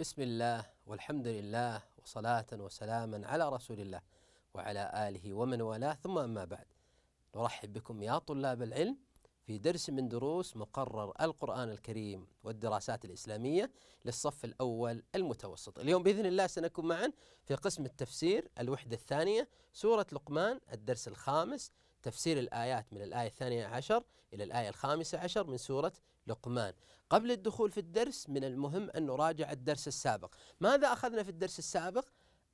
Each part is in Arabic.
بسم الله والحمد لله وصلاة وسلاما على رسول الله وعلى آله ومن والاه ثم أما بعد نرحب بكم يا طلاب العلم في درس من دروس مقرر القرآن الكريم والدراسات الإسلامية للصف الأول المتوسط اليوم بإذن الله سنكون معا في قسم التفسير الوحدة الثانية سورة لقمان الدرس الخامس تفسير الآيات من الآية الثانية عشر إلى الآية الخامسة عشر من سورة لقمان قبل الدخول في الدرس من المهم أن نراجع الدرس السابق ماذا أخذنا في الدرس السابق؟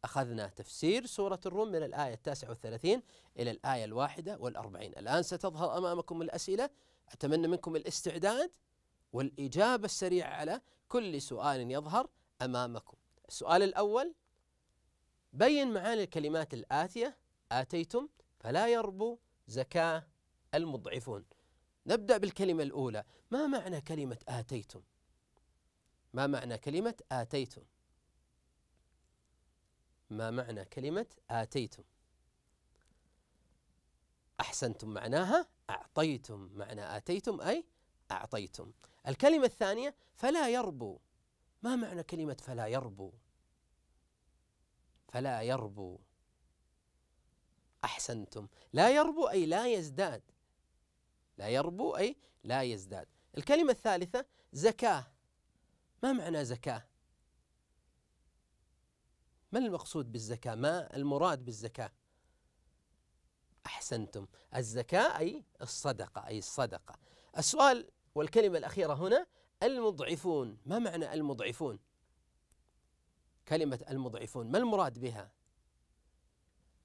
أخذنا تفسير سورة الروم من الآية التاسعة والثلاثين إلى الآية الواحدة والأربعين الآن ستظهر أمامكم الأسئلة أتمنى منكم الاستعداد والإجابة السريعة على كل سؤال يظهر أمامكم السؤال الأول بين معاني الكلمات الآتية آتيتم فلا يربو زكاة المضعفون نبدأ بالكلمة الأولى ما معنى كلمة آتيتم ما معنى كلمة آتيتم ما معنى كلمة آتيتم أحسنتم معناها أعطيتم معنى آتيتم أي أعطيتم الكلمة الثانية فلا يربو ما معنى كلمة فلا يربو فلا يربو أحسنتم لا يربو أي لا يزداد لا يربو أي لا يزداد الكلمة الثالثة زكاة ما معنى زكاة ما المقصود بالزكاة ما المراد بالزكاة أحسنتم الزكاة أي الصدقة أي الصدقة السؤال والكلمة الأخيرة هنا المضعفون ما معنى المضعفون كلمة المضعفون ما المراد بها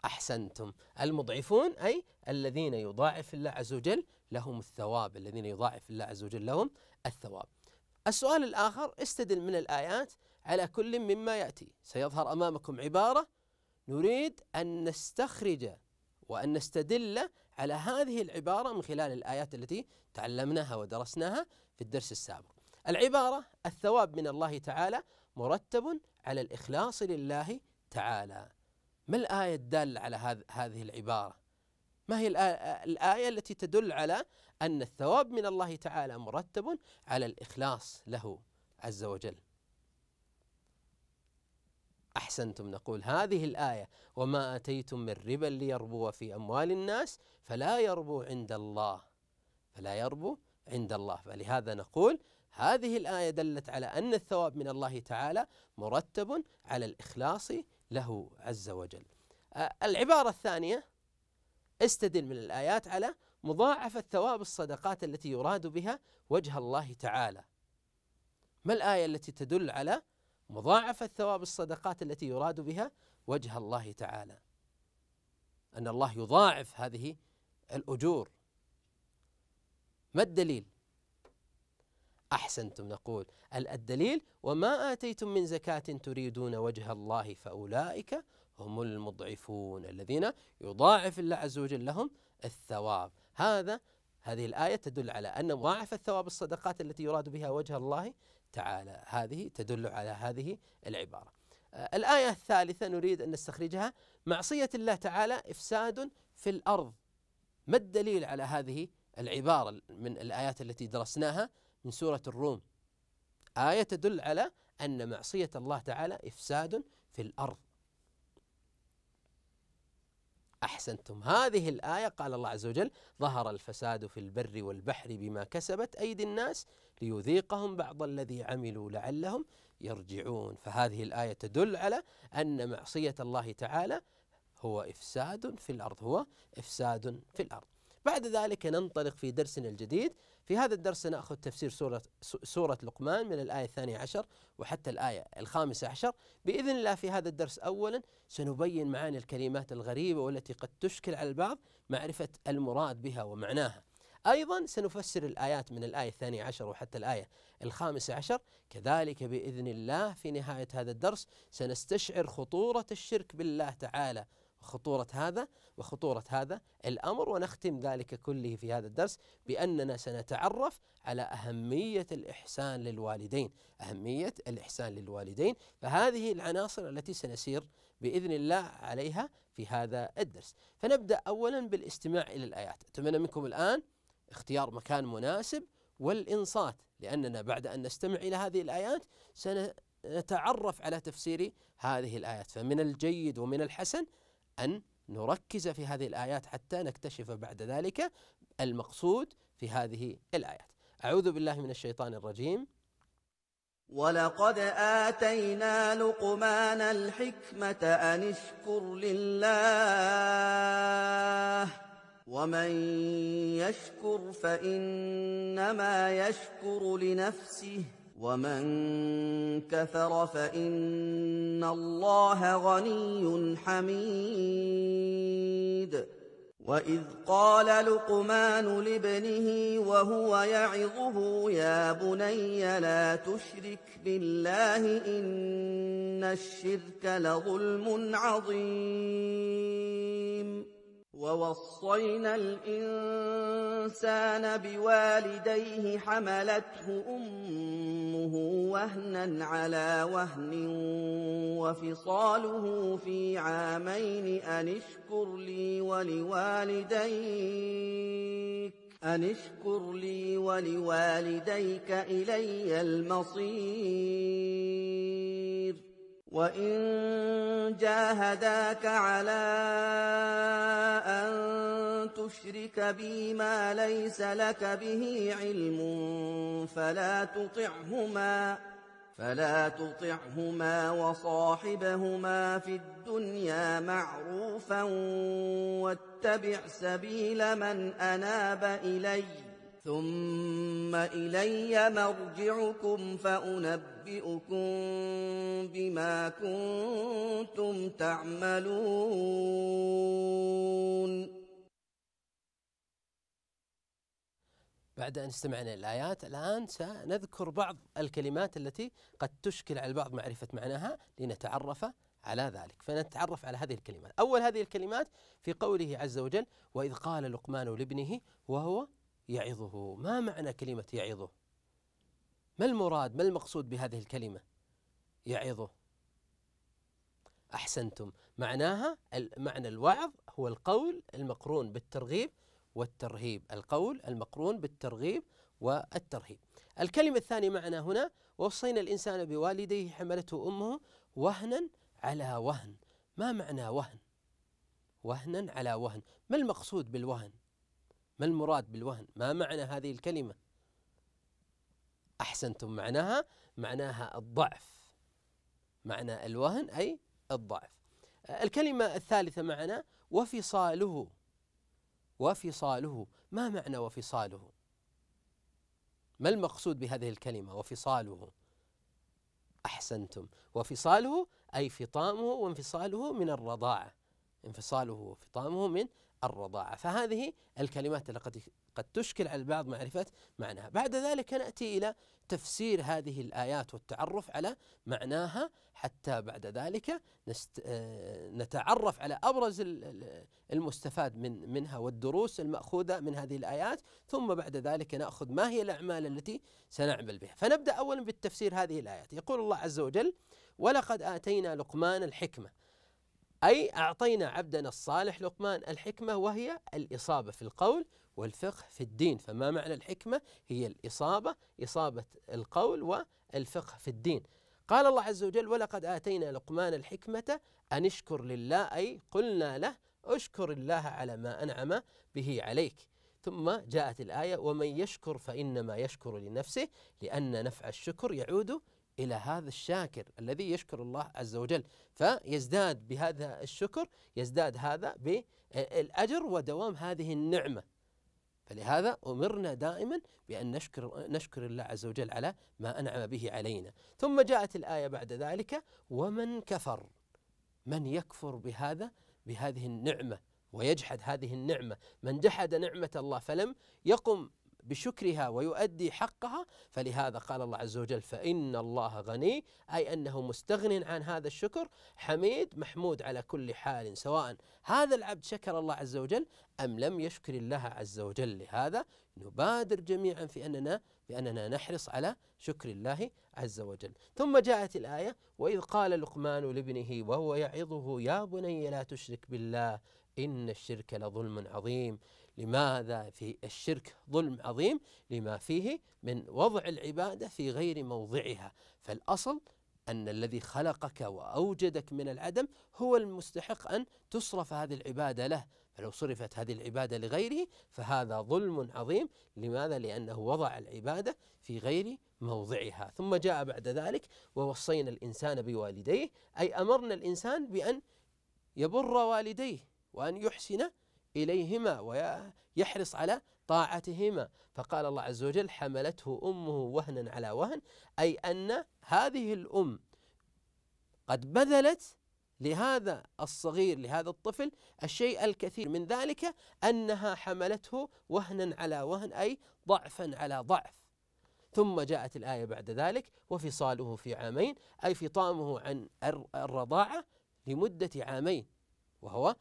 أحسنتم المضعفون أي الذين يضاعف الله عز وجل لهم الثواب الذين يضاعف الله عز وجل لهم الثواب السؤال الآخر استدل من الآيات على كل مما يأتي سيظهر أمامكم عبارة نريد أن نستخرج وأن نستدل على هذه العبارة من خلال الآيات التي تعلمناها ودرسناها في الدرس السابق العبارة الثواب من الله تعالى مرتب على الإخلاص لله تعالى ما الآية الدالة على هذه العبارة ما هي الآية التي تدل على أن الثواب من الله تعالى مرتب على الإخلاص له عز وجل أحسنتم نقول هذه الآية وما أتيتم من ربا ليربو في أموال الناس فلا يربو عند الله فلا يربو عند الله فلهذا نقول هذه الآية دلت على أن الثواب من الله تعالى مرتب على الإخلاص له عز وجل. العبارة الثانية استدل من الآيات على مضاعفة ثواب الصدقات التي يراد بها وجه الله تعالى. ما الآية التي تدل على مضاعفة ثواب الصدقات التي يراد بها وجه الله تعالى؟ أن الله يضاعف هذه الأجور. ما الدليل؟ أحسنتم نقول الدليل وما آتيتم من زكاة تريدون وجه الله فأولئك هم المضعفون الذين يضاعف الله عز وجل لهم الثواب هذا هذه الآية تدل على أن مضاعف الثواب الصدقات التي يراد بها وجه الله تعالى هذه تدل على هذه العبارة آه، الآية الثالثة نريد أن نستخرجها معصية الله تعالى إفساد في الأرض ما الدليل على هذه العبارة من الآيات التي درسناها من سورة الروم آية تدل على أن معصية الله تعالى إفساد في الأرض أحسنتم هذه الآية قال الله عز وجل ظهر الفساد في البر والبحر بما كسبت أيدي الناس ليذيقهم بعض الذي عملوا لعلهم يرجعون فهذه الآية تدل على أن معصية الله تعالى هو إفساد في الأرض هو إفساد في الأرض بعد ذلك ننطلق في درسنا الجديد في هذا الدرس سنأخذ تفسير سورة سورة لقمان من الآية الثانية عشر وحتى الآية الخامسة عشر بإذن الله في هذا الدرس أولا سنبين معاني الكلمات الغريبة والتي قد تشكل على البعض معرفة المراد بها ومعناها أيضا سنفسر الآيات من الآية الثانية عشر وحتى الآية الخامسة عشر كذلك بإذن الله في نهاية هذا الدرس سنستشعر خطورة الشرك بالله تعالى خطورة هذا وخطورة هذا الأمر ونختم ذلك كله في هذا الدرس بأننا سنتعرف على أهمية الإحسان للوالدين، أهمية الإحسان للوالدين، فهذه العناصر التي سنسير بإذن الله عليها في هذا الدرس، فنبدأ أولا بالاستماع إلى الآيات، أتمنى منكم الآن اختيار مكان مناسب والإنصات، لأننا بعد أن نستمع إلى هذه الآيات سنتعرف على تفسير هذه الآيات، فمن الجيد ومن الحسن أن نركز في هذه الآيات حتى نكتشف بعد ذلك المقصود في هذه الآيات أعوذ بالله من الشيطان الرجيم ولقد آتينا لقمان الحكمة أن اشكر لله ومن يشكر فإنما يشكر لنفسه ومن كفر فان الله غني حميد واذ قال لقمان لابنه وهو يعظه يا بني لا تشرك بالله ان الشرك لظلم عظيم ووصينا الإنسان بوالديه حملته أمه وهنا على وهن وفصاله في عامين أن اشكر لي ولوالديك أن اشكر لي ولوالديك إلي المصير وان جاهداك على ان تشرك بي ما ليس لك به علم فلا تطعهما فلا تطعهما وصاحبهما في الدنيا معروفا واتبع سبيل من اناب اليّ ثم إلي مرجعكم فأنبئكم بما كنتم تعملون بعد أن استمعنا الآيات الآن سنذكر بعض الكلمات التي قد تشكل على البعض معرفة معناها لنتعرف على ذلك فنتعرف على هذه الكلمات أول هذه الكلمات في قوله عز وجل وإذ قال لقمان لابنه وهو يعظه ما معنى كلمة يعظه ما المراد ما المقصود بهذه الكلمة يعظه أحسنتم معناها معنى الوعظ هو القول المقرون بالترغيب والترهيب القول المقرون بالترغيب والترهيب الكلمة الثانية معنا هنا ووصينا الإنسان بوالديه حملته أمه وهنا على وهن ما معنى وهن وهنا على وهن ما المقصود بالوهن ما المراد بالوهن ما معنى هذه الكلمة أحسنتم معناها معناها الضعف معنى الوهن أي الضعف الكلمة الثالثة معنا وفصاله وفصاله ما معنى وفصاله ما المقصود بهذه الكلمة وفصاله أحسنتم وفصاله أي فطامه وانفصاله من الرضاعة انفصاله وفطامه من الرضاعة فهذه الكلمات التي قد تشكل على البعض معرفة معناها بعد ذلك نأتي إلى تفسير هذه الآيات والتعرف على معناها حتى بعد ذلك نست... آه، نتعرف على أبرز المستفاد من منها والدروس المأخوذة من هذه الآيات ثم بعد ذلك نأخذ ما هي الأعمال التي سنعمل بها فنبدأ أولا بالتفسير هذه الآيات يقول الله عز وجل ولقد آتينا لقمان الحكمة أي أعطينا عبدنا الصالح لقمان الحكمة وهي الإصابة في القول والفقه في الدين فما معنى الحكمة هي الإصابة إصابة القول والفقه في الدين قال الله عز وجل ولقد آتينا لقمان الحكمة أن اشكر لله أي قلنا له اشكر الله على ما أنعم به عليك ثم جاءت الآية ومن يشكر فإنما يشكر لنفسه لأن نفع الشكر يعود إلى هذا الشاكر الذي يشكر الله عز وجل فيزداد بهذا الشكر يزداد هذا بالأجر ودوام هذه النعمة فلهذا أمرنا دائما بأن نشكر, نشكر الله عز وجل على ما أنعم به علينا ثم جاءت الآية بعد ذلك ومن كفر من يكفر بهذا بهذه النعمة ويجحد هذه النعمة من جحد نعمة الله فلم يقم بشكرها ويؤدي حقها فلهذا قال الله عز وجل فإن الله غني أي أنه مستغن عن هذا الشكر حميد محمود على كل حال سواء هذا العبد شكر الله عز وجل أم لم يشكر الله عز وجل لهذا نبادر جميعا في أننا بأننا نحرص على شكر الله عز وجل ثم جاءت الآية وإذ قال لقمان لابنه وهو يعظه يا بني لا تشرك بالله إن الشرك لظلم عظيم لماذا في الشرك ظلم عظيم لما فيه من وضع العباده في غير موضعها فالاصل ان الذي خلقك واوجدك من العدم هو المستحق ان تصرف هذه العباده له فلو صرفت هذه العباده لغيره فهذا ظلم عظيم لماذا لانه وضع العباده في غير موضعها ثم جاء بعد ذلك ووصينا الانسان بوالديه اي امرنا الانسان بان يبر والديه وان يحسن إليهما ويحرص على طاعتهما فقال الله عز وجل حملته أمه وهنا على وهن أي أن هذه الأم قد بذلت لهذا الصغير لهذا الطفل الشيء الكثير من ذلك أنها حملته وهنا على وهن أي ضعفا على ضعف ثم جاءت الآية بعد ذلك وفصاله في عامين أي فطامه عن الرضاعة لمدة عامين وهو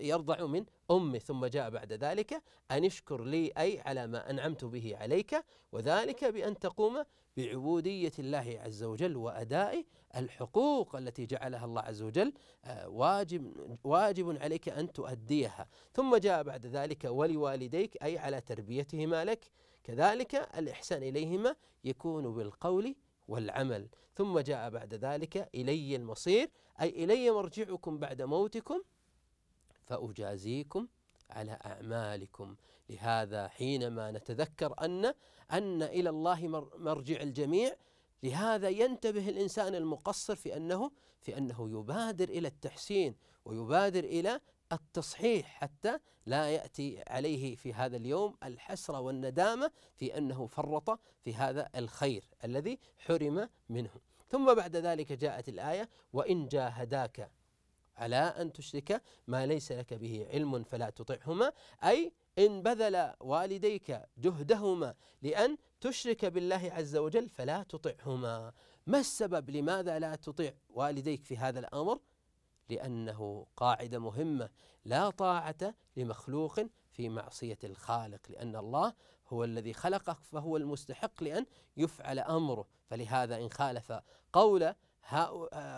يرضع من أمه ثم جاء بعد ذلك أن اشكر لي أي على ما أنعمت به عليك وذلك بأن تقوم بعبودية الله عز وجل وأداء الحقوق التي جعلها الله عز وجل آه، واجب, واجب عليك أن تؤديها ثم جاء بعد ذلك ولوالديك أي على تربيتهما لك كذلك الإحسان إليهما يكون بالقول والعمل ثم جاء بعد ذلك إلي المصير أي إلي مرجعكم بعد موتكم فأجازيكم على أعمالكم لهذا حينما نتذكر أن أن إلى الله مرجع الجميع لهذا ينتبه الإنسان المقصر في أنه في أنه يبادر إلى التحسين ويبادر إلى التصحيح حتى لا ياتي عليه في هذا اليوم الحسره والندامه في انه فرط في هذا الخير الذي حرم منه. ثم بعد ذلك جاءت الآية وإن جاهداك على أن تشرك ما ليس لك به علم فلا تطعهما أي إن بذل والديك جهدهما لأن تشرك بالله عز وجل فلا تطعهما ما السبب لماذا لا تطيع والديك في هذا الأمر لأنه قاعدة مهمة لا طاعة لمخلوق في معصية الخالق لأن الله هو الذي خلقك فهو المستحق لأن يفعل أمره فلهذا إن خالف قول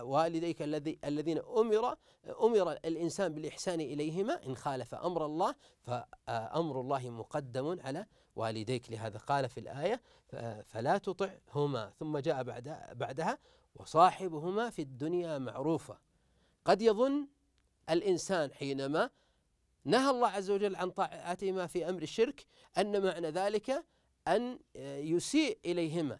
والديك الذي الذين أمر أمر الإنسان بالإحسان إليهما إن خالف أمر الله فأمر الله مقدم على والديك لهذا قال في الآية فلا تطعهما ثم جاء بعد بعدها وصاحبهما في الدنيا معروفة قد يظن الإنسان حينما نهى الله عز وجل عن طاعتهما في امر الشرك ان معنى ذلك ان آه، يسيء اليهما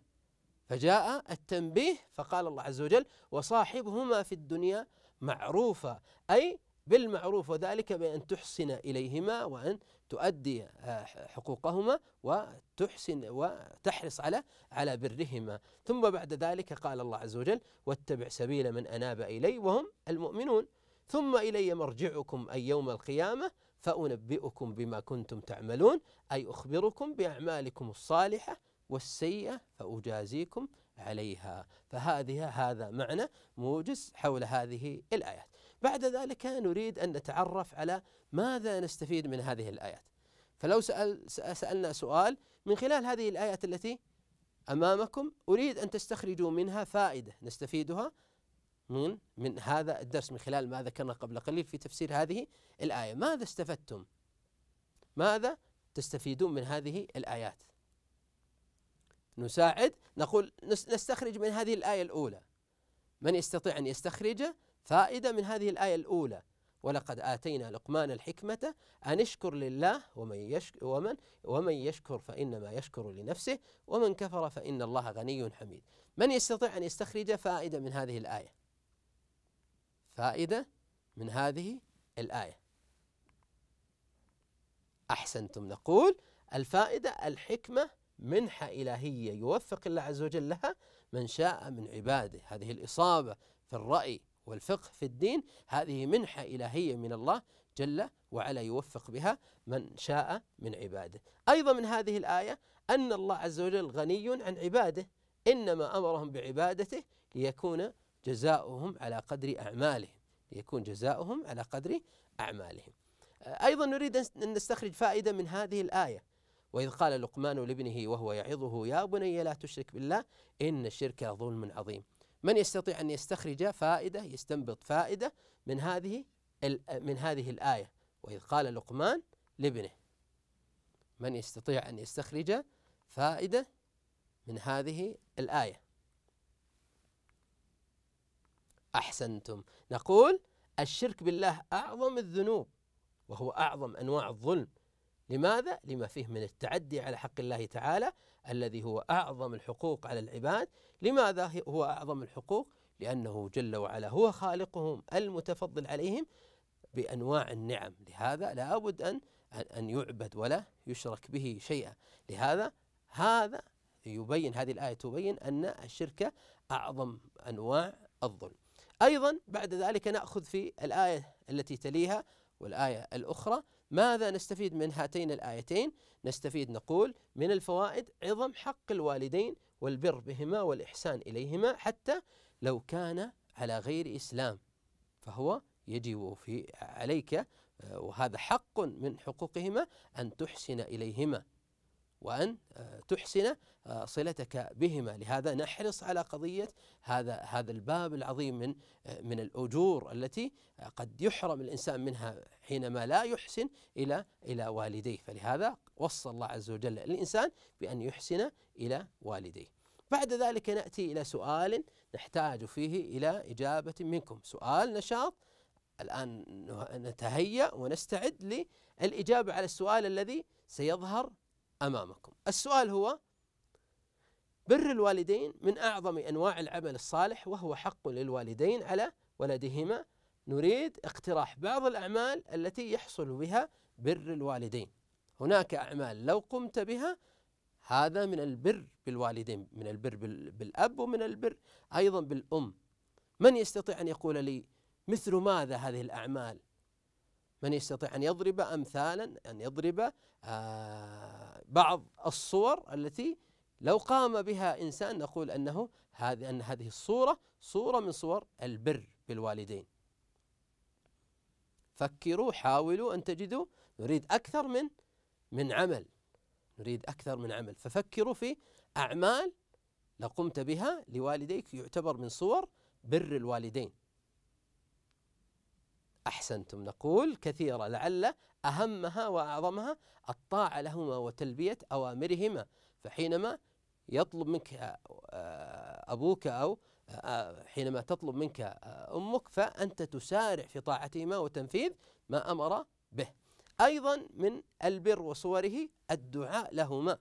فجاء التنبيه فقال الله عز وجل وصاحبهما في الدنيا معروفا اي بالمعروف وذلك بأن تحسن إليهما وأن تؤدي آه، حقوقهما وتحسن وتحرص على على برهما ثم بعد ذلك قال الله عز وجل واتبع سبيل من أناب إلي وهم المؤمنون ثم إلي مرجعكم أي يوم القيامة فأنبئكم بما كنتم تعملون أي أخبركم بأعمالكم الصالحة والسيئة فأجازيكم عليها فهذه هذا معنى موجز حول هذه الآيات بعد ذلك نريد أن نتعرف على ماذا نستفيد من هذه الآيات فلو سأل سألنا سؤال من خلال هذه الآيات التي أمامكم أريد أن تستخرجوا منها فائدة نستفيدها من من هذا الدرس من خلال ما ذكرنا قبل قليل في تفسير هذه الآية ماذا استفدتم ماذا تستفيدون من هذه الآيات نساعد نقول نستخرج من هذه الآية الأولى من يستطيع أن يستخرج فائدة من هذه الآية الأولى ولقد آتينا لقمان الحكمة أن اشكر لله ومن يشكر ومن ومن يشكر فإنما يشكر لنفسه ومن كفر فإن الله غني حميد. من يستطيع أن يستخرج فائدة من هذه الآية؟ فائدة من هذه الآية أحسنتم نقول الفائدة الحكمة منحة إلهية يوفق الله عز وجل لها من شاء من عباده هذه الإصابة في الرأي والفقه في الدين هذه منحة إلهية من الله جل وعلا يوفق بها من شاء من عباده أيضا من هذه الآية أن الله عز وجل غني عن عباده إنما أمرهم بعبادته ليكون جزاؤهم على قدر أعمالهم ليكون جزاؤهم على قدر أعمالهم آه، أيضا نريد أن نستخرج فائدة من هذه الآية وإذ قال لقمان لابنه وهو يعظه يا بني لا تشرك بالله إن الشرك ظلم عظيم من يستطيع أن يستخرج فائدة يستنبط فائدة من هذه من هذه الآية وإذ قال لقمان لابنه من يستطيع أن يستخرج فائدة من هذه الآية أحسنتم نقول الشرك بالله أعظم الذنوب وهو أعظم أنواع الظلم لماذا؟ لما فيه من التعدي على حق الله تعالى الذي هو أعظم الحقوق على العباد لماذا هو أعظم الحقوق؟ لأنه جل وعلا هو خالقهم المتفضل عليهم بأنواع النعم لهذا لابد أن أن يعبد ولا يشرك به شيئا لهذا هذا يبين هذه الآية تبين أن الشرك أعظم أنواع الظلم أيضا بعد ذلك نأخذ في الآية التي تليها والآية الأخرى ماذا نستفيد من هاتين الآيتين؟ نستفيد نقول من الفوائد عظم حق الوالدين والبر بهما والإحسان إليهما حتى لو كان على غير إسلام فهو يجب في عليك آه، وهذا حق من حقوقهما أن تحسن إليهما وأن آه، تحسن آه، صلتك بهما لهذا نحرص على قضية هذا هذا الباب العظيم من آه، من الأجور التي قد يحرم الإنسان منها حينما لا يحسن إلى إلى والديه فلهذا وصى الله عز وجل الإنسان بأن يحسن إلى والديه بعد ذلك ناتي الى سؤال نحتاج فيه الى اجابه منكم، سؤال نشاط الان نتهيأ ونستعد للاجابه على السؤال الذي سيظهر امامكم. السؤال هو بر الوالدين من اعظم انواع العمل الصالح وهو حق للوالدين على ولدهما نريد اقتراح بعض الاعمال التي يحصل بها بر الوالدين. هناك اعمال لو قمت بها هذا من البر بالوالدين من البر بالاب ومن البر ايضا بالام. من يستطيع ان يقول لي مثل ماذا هذه الاعمال من يستطيع أن يضرب أمثالا أن يضرب آه، بعض الصور التي لو قام بها إنسان نقول أنه هذه أن هذه الصورة صورة من صور البر بالوالدين فكروا حاولوا أن تجدوا نريد أكثر من من عمل نريد أكثر من عمل ففكروا في أعمال لقمت بها لوالديك يعتبر من صور بر الوالدين أحسنتم نقول كثيرة لعل أهمها وأعظمها الطاعة لهما وتلبية أوامرهما فحينما يطلب منك آه، آه، أبوك أو آه، حينما تطلب منك أمك فأنت تسارع في طاعتهما وتنفيذ ما أمر به أيضا من البر وصوره الدعاء لهما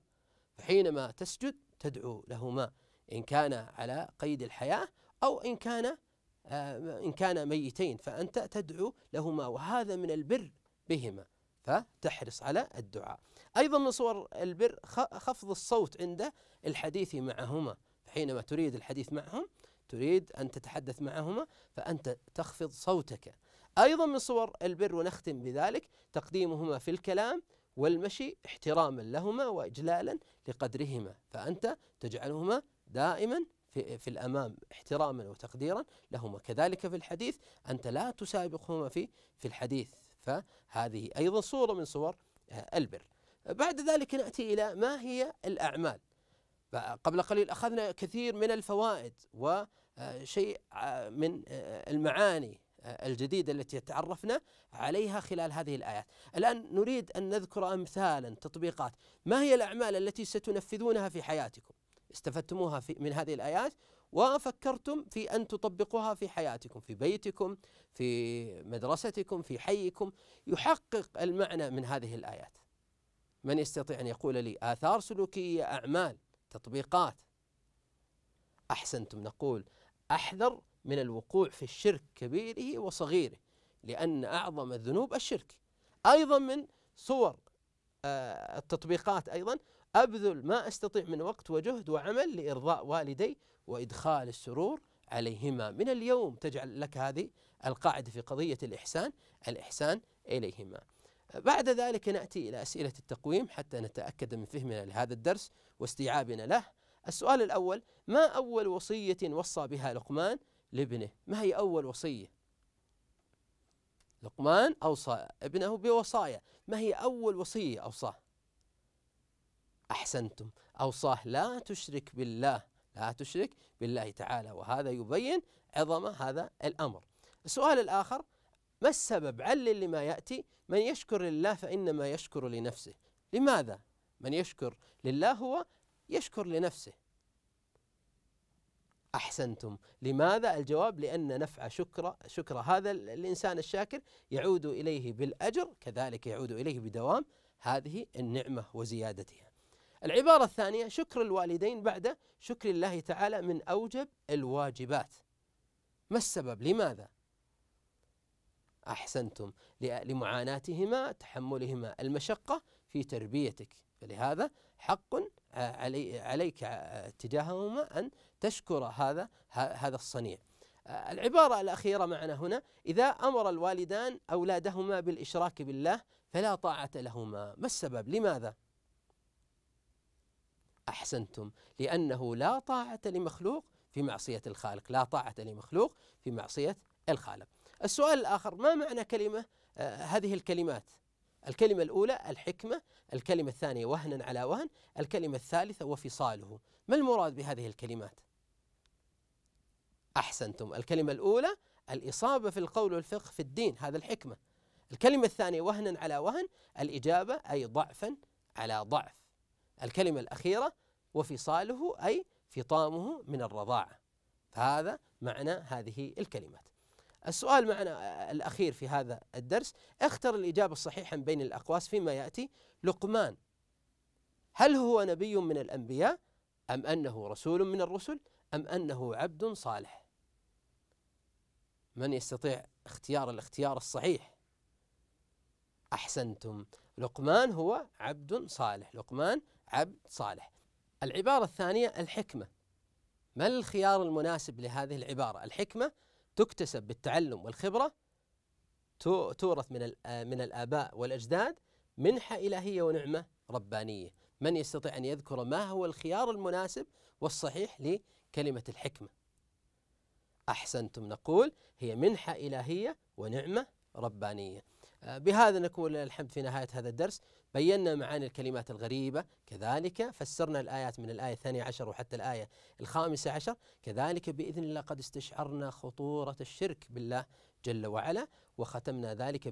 فحينما تسجد تدعو لهما إن كان على قيد الحياة أو إن كان آه، إن كان ميتين فأنت تدعو لهما وهذا من البر بهما فتحرص على الدعاء أيضا من صور البر خفض الصوت عند الحديث معهما حينما تريد الحديث معهم تريد أن تتحدث معهما فأنت تخفض صوتك أيضا من صور البر ونختم بذلك تقديمهما في الكلام والمشي احتراما لهما وإجلالا لقدرهما فأنت تجعلهما دائما في, في الأمام احتراما وتقديرا لهما كذلك في الحديث أنت لا تسابقهما في في الحديث فهذه أيضا صورة من صور آه، البر بعد ذلك نأتي إلى ما هي الأعمال قبل قليل أخذنا كثير من الفوائد وشيء آه، آه، من المعاني الجديدة التي تعرفنا عليها خلال هذه الآيات الآن نريد أن نذكر أمثالا تطبيقات ما هي الأعمال التي ستنفذونها في حياتكم استفدتموها في من هذه الآيات وفكرتم في أن تطبقوها في حياتكم في بيتكم في مدرستكم في حيكم يحقق المعنى من هذه الآيات من يستطيع أن يقول لي آثار سلوكية أعمال تطبيقات أحسنتم نقول أحذر من الوقوع في الشرك كبيره وصغيره لأن أعظم الذنوب الشرك أيضا من صور آه، التطبيقات أيضا أبذل ما أستطيع من وقت وجهد وعمل لإرضاء والدي وإدخال السرور عليهما من اليوم تجعل لك هذه القاعدة في قضية الإحسان الإحسان إليهما بعد ذلك نأتي إلى أسئلة التقويم حتى نتأكد من فهمنا لهذا الدرس واستيعابنا له السؤال الأول ما أول وصية وصى بها لقمان لابنه ما هي أول وصية لقمان أوصى ابنه بوصايا ما هي أول وصية أوصاه أحسنتم أو صح لا تشرك بالله لا تشرك بالله تعالى وهذا يبين عظم هذا الأمر السؤال الآخر ما السبب علل لما يأتي من يشكر لله فإنما يشكر لنفسه لماذا من يشكر لله هو يشكر لنفسه أحسنتم لماذا الجواب لأن نفع شكر شكر هذا الإنسان الشاكر يعود إليه بالأجر كذلك يعود إليه بدوام هذه النعمة وزيادتها العبارة الثانية شكر الوالدين بعد شكر الله تعالى من أوجب الواجبات ما السبب لماذا أحسنتم لمعاناتهما تحملهما المشقة في تربيتك فلهذا حق علي عليك تجاههما أن تشكر هذا هذا الصنيع العبارة الأخيرة معنا هنا إذا أمر الوالدان أولادهما بالإشراك بالله فلا طاعة لهما ما السبب لماذا احسنتم لانه لا طاعه لمخلوق في معصيه الخالق، لا طاعه لمخلوق في معصيه الخالق. السؤال الاخر ما معنى كلمه آه هذه الكلمات؟ الكلمة الأولى الحكمة، الكلمة الثانية وهنا على وهن، الكلمة الثالثة وفصاله، ما المراد بهذه الكلمات؟ أحسنتم، الكلمة الأولى الإصابة في القول والفقه في الدين هذا الحكمة. الكلمة الثانية وهنا على وهن، الإجابة أي ضعفا على ضعف. الكلمة الأخيرة وفصاله أي فطامه من الرضاعة فهذا معنى هذه الكلمات السؤال معنا آه، الأخير في هذا الدرس اختر الإجابة الصحيحة من بين الأقواس فيما يأتي لقمان هل هو نبي من الأنبياء أم أنه رسول من الرسل أم أنه عبد صالح من يستطيع اختيار الاختيار الصحيح أحسنتم لقمان هو عبد صالح لقمان عبد صالح العبارة الثانية الحكمة ما الخيار المناسب لهذه العبارة الحكمة تكتسب بالتعلم والخبرة تورث من آه، من الآباء والأجداد منحة إلهية ونعمة ربانية من يستطيع أن يذكر ما هو الخيار المناسب والصحيح لكلمة الحكمة أحسنتم نقول هي منحة إلهية ونعمة ربانية آه، بهذا نكون الحمد في نهاية هذا الدرس بينا معاني الكلمات الغريبة كذلك فسرنا الآيات من الآية الثانية عشر وحتى الآية الخامسة عشر كذلك بإذن الله قد استشعرنا خطورة الشرك بالله جل وعلا وختمنا ذلك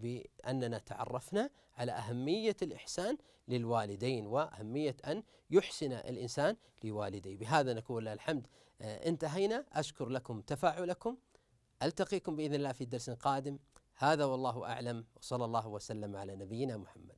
بأننا تعرفنا على أهمية الإحسان للوالدين وأهمية أن يحسن الإنسان لوالديه بهذا نكون الحمد آه، انتهينا أشكر لكم تفاعلكم ألتقيكم بإذن الله في درس قادم هذا والله اعلم وصلى الله وسلم على نبينا محمد